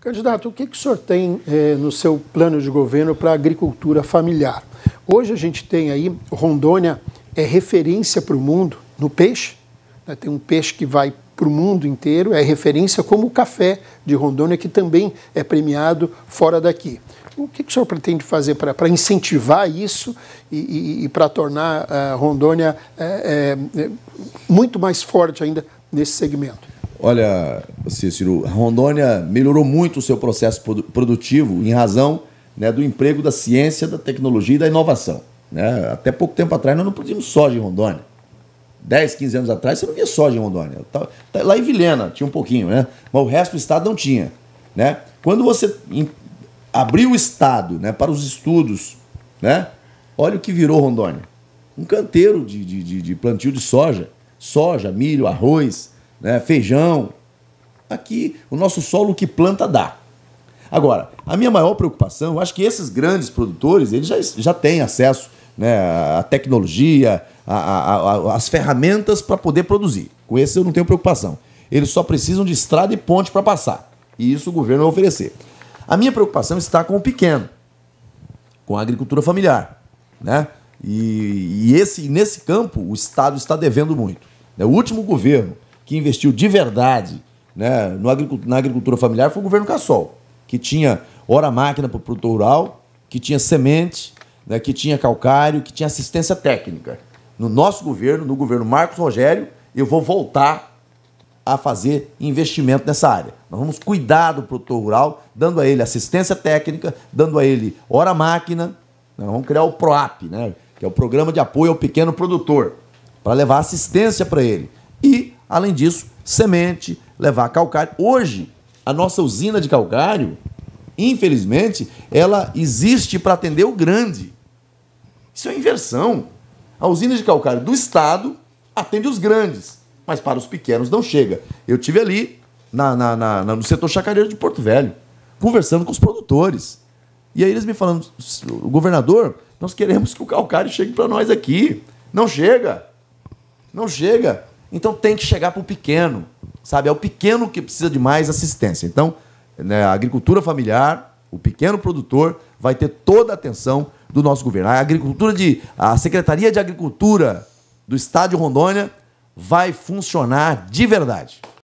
Candidato, o que, que o senhor tem eh, no seu plano de governo para a agricultura familiar? Hoje a gente tem aí, Rondônia é referência para o mundo no peixe, né? tem um peixe que vai para o mundo inteiro, é referência como o café de Rondônia, que também é premiado fora daqui. O que, que o senhor pretende fazer para incentivar isso e, e, e para tornar a eh, Rondônia é, é, muito mais forte ainda nesse segmento? Olha, Cícero, Rondônia melhorou muito o seu processo produtivo em razão né, do emprego da ciência, da tecnologia e da inovação. Né? Até pouco tempo atrás nós não produzíamos soja em Rondônia. 10, 15 anos atrás você não via soja em Rondônia. Tá, tá lá em Vilhena tinha um pouquinho, né? mas o resto do estado não tinha. Né? Quando você abriu o estado né, para os estudos, né, olha o que virou Rondônia. Um canteiro de, de, de plantio de soja, soja, milho, arroz, né, feijão. Aqui, o nosso solo que planta dá. Agora, a minha maior preocupação, eu acho que esses grandes produtores, eles já, já têm acesso né, à tecnologia, às ferramentas para poder produzir. Com esse eu não tenho preocupação. Eles só precisam de estrada e ponte para passar. E isso o governo vai oferecer. A minha preocupação está com o pequeno, com a agricultura familiar. Né? E, e esse, nesse campo, o Estado está devendo muito. É o último governo que investiu de verdade né, no na agricultura familiar foi o governo Cassol, que tinha hora máquina para o produtor rural, que tinha semente, né, que tinha calcário, que tinha assistência técnica. No nosso governo, no governo Marcos Rogério, eu vou voltar a fazer investimento nessa área. Nós vamos cuidar do produtor rural, dando a ele assistência técnica, dando a ele hora máquina. Nós né, vamos criar o PROAP, né, que é o Programa de Apoio ao Pequeno Produtor, para levar assistência para ele. E Além disso, semente, levar calcário. Hoje, a nossa usina de calcário, infelizmente, ela existe para atender o grande. Isso é inversão. A usina de calcário do Estado atende os grandes, mas para os pequenos não chega. Eu tive ali na, na, na, no setor chacareiro de Porto Velho, conversando com os produtores. E aí eles me falando, governador, nós queremos que o calcário chegue para nós aqui. Não chega. Não chega. Então tem que chegar para o pequeno, sabe? É o pequeno que precisa de mais assistência. Então, né, a agricultura familiar, o pequeno produtor, vai ter toda a atenção do nosso governo. A agricultura de. A Secretaria de Agricultura do Estado de Rondônia vai funcionar de verdade.